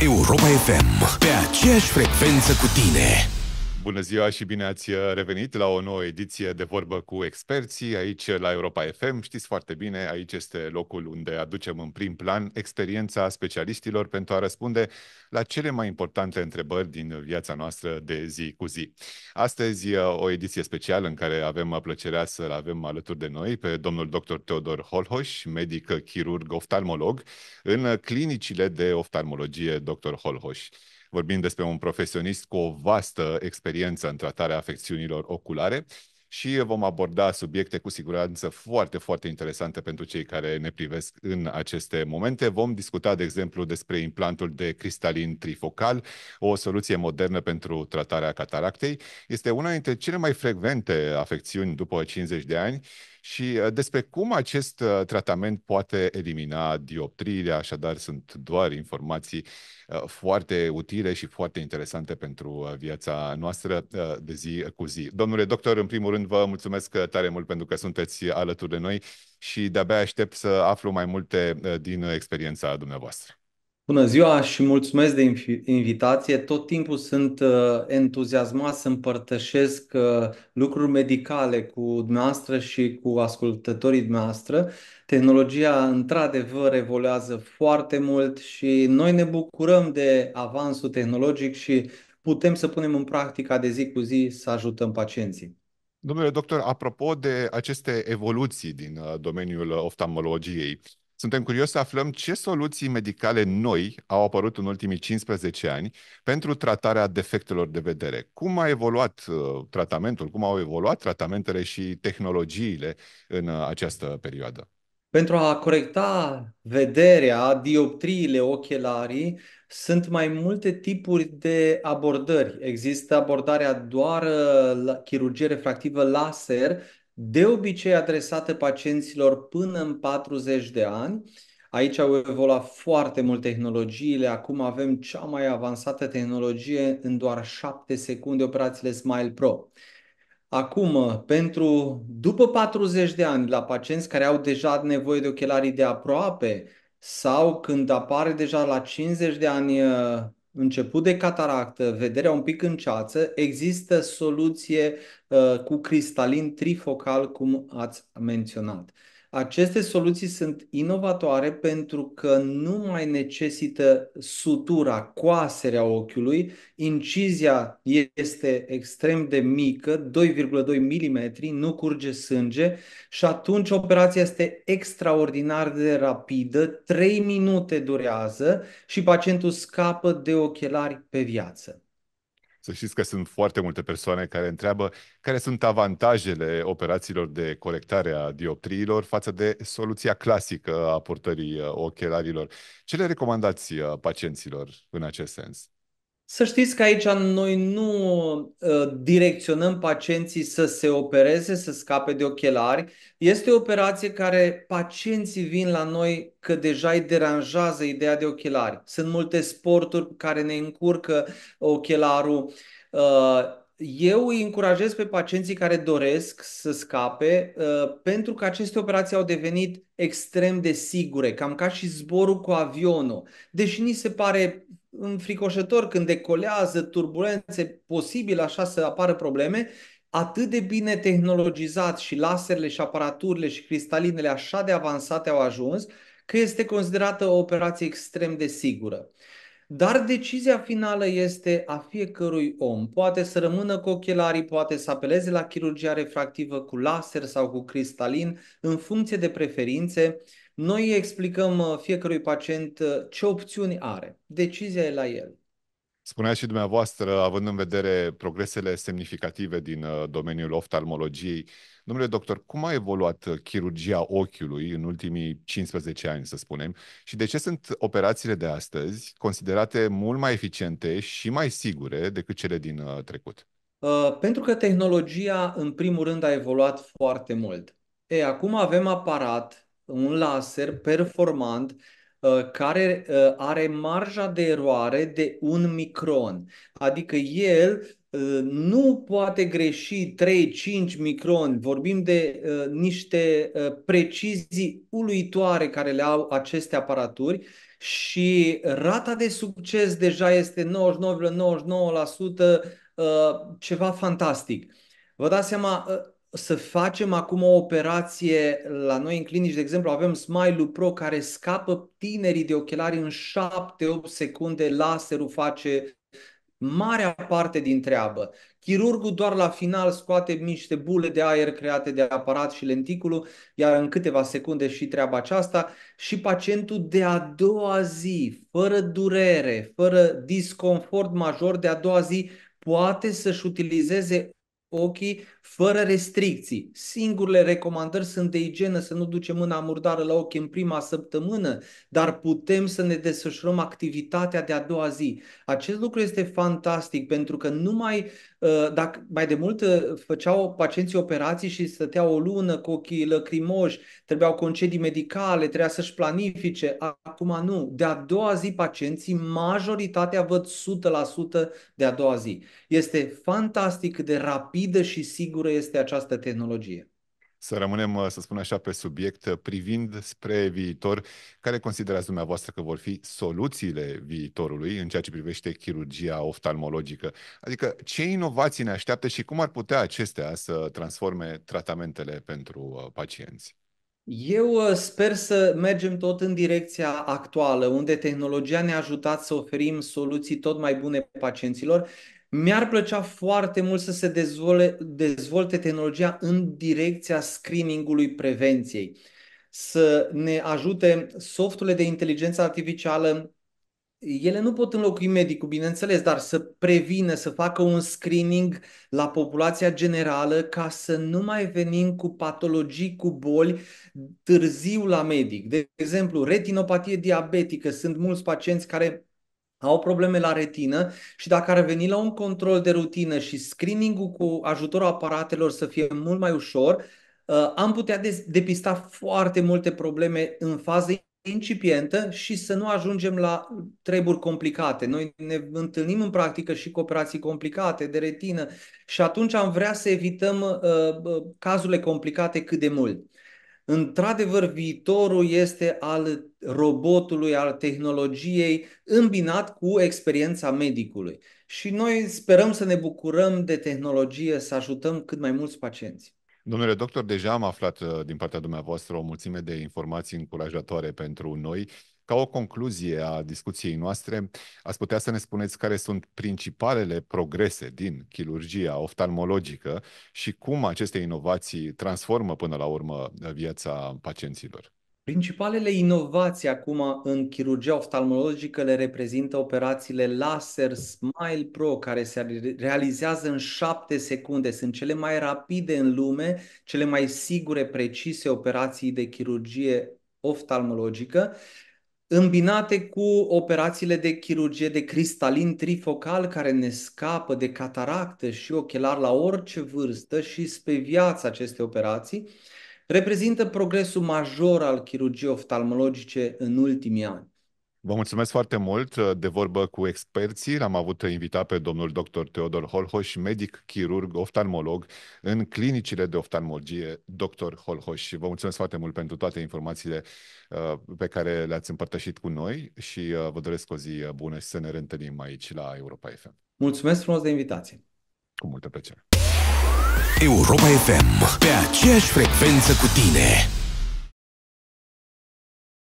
Europa FM. Pe aceeași frecvență cu tine. Bună ziua și bine ați uh, revenit la o nouă ediție de vorbă cu experții aici la Europa FM. Știți foarte bine, aici este locul unde aducem în prim plan experiența specialiștilor pentru a răspunde la cele mai importante întrebări din viața noastră de zi cu zi. Astăzi uh, o ediție specială în care avem uh, plăcerea să-l avem alături de noi pe domnul dr. Teodor Holhoș, medic chirurg oftalmolog în clinicile de oftalmologie dr. Holhoș. Vorbim despre un profesionist cu o vastă experiență în tratarea afecțiunilor oculare și vom aborda subiecte cu siguranță foarte, foarte interesante pentru cei care ne privesc în aceste momente. Vom discuta, de exemplu, despre implantul de cristalin trifocal, o soluție modernă pentru tratarea cataractei. Este una dintre cele mai frecvente afecțiuni după 50 de ani și uh, despre cum acest uh, tratament poate elimina dioptriile, așadar sunt doar informații uh, foarte utile și foarte interesante pentru viața noastră de zi cu zi. Domnule doctor, în primul rând, rând, vă mulțumesc uh, tare mult pentru că sunteți alături de noi și de-abia aștept să aflu mai multe uh, din experiența dumneavoastră. Bună ziua și mulțumesc de invitație. Tot timpul sunt uh, entuziasmat să împărtășesc lucruri medicale cu dumneavoastră și cu ascultătorii dumneavoastră. Tehnologia într-adevăr evoluează foarte mult și noi ne bucurăm de avansul tehnologic și putem să punem în practica de zi cu zi să ajutăm pacienții. Domnule doctor, apropo de aceste evoluții din uh, domeniul oftalmologiei, suntem curioși să aflăm ce soluții medicale noi au apărut în ultimii 15 ani pentru tratarea defectelor de vedere. Cum a evoluat uh, tratamentul, cum au evoluat tratamentele și tehnologiile în uh, această perioadă? Pentru a corecta vederea, dioptriile ochelarii, sunt mai multe tipuri de abordări. Există abordarea doar la chirurgie refractivă laser, de obicei adresată pacienților până în 40 de ani. Aici au evoluat foarte mult tehnologiile, acum avem cea mai avansată tehnologie în doar 7 secunde, operațiile Smile Pro. Acum, pentru după 40 de ani, la pacienți care au deja nevoie de ochelarii de aproape sau când apare deja la 50 de ani uh, început de cataractă, vederea un pic în ceață, există soluție uh, cu cristalin trifocal, cum ați menționat. Aceste soluții sunt inovatoare pentru că nu mai necesită sutura, coaserea ochiului, incizia este extrem de mică, 2,2 mm, nu curge sânge și atunci operația este extraordinar de rapidă, 3 minute durează și pacientul scapă de ochelari pe viață. Să știți că sunt foarte multe persoane care întreabă care sunt avantajele operațiilor de corectare a dioptriilor față de soluția clasică a portării uh, ochelarilor. Ce le recomandați uh, pacienților în acest sens? Să știți că aici noi nu ă, direcționăm pacienții să se opereze, să scape de ochelari. Este o operație care pacienții vin la noi că deja îi deranjează ideea de ochelari. Sunt multe sporturi care ne încurcă ochelarul. Ă, eu îi încurajez pe pacienții care doresc să scape ă, pentru că aceste operații au devenit extrem de sigure, cam ca și zborul cu avionul. Deși ni se pare înfricoșător când decolează turbulențe, posibil așa să apară probleme, atât de bine tehnologizat și laserele și aparaturile și cristalinele așa de avansate au ajuns, că este considerată o operație extrem de sigură. Dar decizia finală este a fiecărui om. Poate să rămână cu ochelarii, poate să apeleze la chirurgia refractivă cu laser sau cu cristalin, în funcție de preferințe. Noi explicăm uh, fiecărui pacient uh, ce opțiuni are. Decizia e la el. Spunea și dumneavoastră, având în vedere progresele semnificative din uh, domeniul oftalmologiei, domnule doctor, cum a evoluat chirurgia ochiului în ultimii 15 ani, să spunem, și de ce sunt operațiile de astăzi considerate mult mai eficiente și mai sigure decât cele din trecut? Pentru că tehnologia, în primul rând, a evoluat foarte mult. E, acum avem aparat un laser performant uh, care uh, are marja de eroare de un micron. Adică el uh, nu poate greși 3-5 microni. Vorbim de niște precizii uluitoare care le au aceste aparaturi și rata de succes deja este 99,99%, ,99%, ceva fantastic. Vă dați seama, să facem acum o operație la noi în clinici, de exemplu, avem Smile Pro care scapă tinerii de ochelari în 7-8 secunde, laserul face marea parte din treabă. Chirurgul doar la final scoate niște bule de aer create de aparat și lenticulul, iar în câteva secunde și treaba aceasta și pacientul de a doua zi, fără durere, fără disconfort major de a doua zi, poate să-și utilizeze ochii fără restricții. Singurele recomandări sunt de igienă, să nu ducem mâna murdară la ochi în prima săptămână, dar putem să ne desfășurăm activitatea de a doua zi. Acest lucru este fantastic pentru că nu mai Ă, dacă mai de mult ă, făceau pacienții operații și stăteau o lună cu ochii lăcrimoși, trebuiau concedii medicale, trebuia să-și planifice, acum nu. De-a doua zi pacienții, majoritatea văd 100% de-a doua zi. Este fantastic cât de rapidă și sigură este această tehnologie să rămânem, uh, să spun așa, pe subiect, uh, privind spre viitor, care considerați dumneavoastră că vor fi soluțiile viitorului în ceea ce privește chirurgia oftalmologică? Adică ce inovații ne așteaptă și cum ar putea acestea să transforme tratamentele pentru uh, pacienți? Eu sper să mergem tot în direcția actuală, unde tehnologia ne-a ajutat să oferim soluții tot mai bune pacienților. Mi-ar plăcea foarte mult să se dezvolte, dezvolte tehnologia în direcția screeningului prevenției, să ne ajute softurile de inteligență artificială. Ele nu pot înlocui medicul, bineînțeles, dar să prevină, să facă un screening la populația generală ca să nu mai venim cu patologii, cu boli târziu la medic. De exemplu, retinopatie diabetică. Sunt mulți pacienți care au probleme la retină și dacă ar veni la un control de rutină și screening-ul cu ajutorul aparatelor să fie mult mai ușor, uh, am putea depista foarte multe probleme în fază incipientă și să nu ajungem la treburi complicate. Noi ne întâlnim în practică și cu operații complicate de retină și atunci am vrea să evităm uh, uh cazurile complicate cât de mult. Într-adevăr, viitorul este al robotului, al tehnologiei, îmbinat cu experiența medicului. Și noi sperăm să ne bucurăm de tehnologie, să ajutăm cât mai mulți pacienți. Domnule doctor, deja am aflat uh, din partea dumneavoastră o mulțime de informații încurajatoare pentru noi. Ca o concluzie a discuției noastre, ați putea să ne spuneți care sunt principalele progrese din chirurgia oftalmologică și cum aceste inovații transformă până la urmă viața pacienților? Principalele inovații acum în chirurgia oftalmologică le reprezintă operațiile laser Smile Pro, care se realizează în 7 secunde. Sunt cele mai rapide în lume, cele mai sigure, precise operații de chirurgie oftalmologică îmbinate cu operațiile de chirurgie de cristalin trifocal care ne scapă de cataractă și ochelar la orice vârstă și spre viața aceste operații, reprezintă progresul major al chirurgiei oftalmologice în ultimii ani. Vă mulțumesc foarte mult uh, de vorbă cu experții. L-am avut invitat pe domnul dr. Teodor Holhoș, medic, chirurg, oftalmolog în clinicile de oftalmologie dr. Holhoș. Vă mulțumesc foarte mult pentru toate informațiile uh, pe care le-ați împărtășit cu noi și uh, vă doresc o zi bună și să ne reîntâlnim aici la Europa FM. Mulțumesc frumos de invitație. Cu multă plăcere. Europa FM, pe aceeași frecvență cu tine.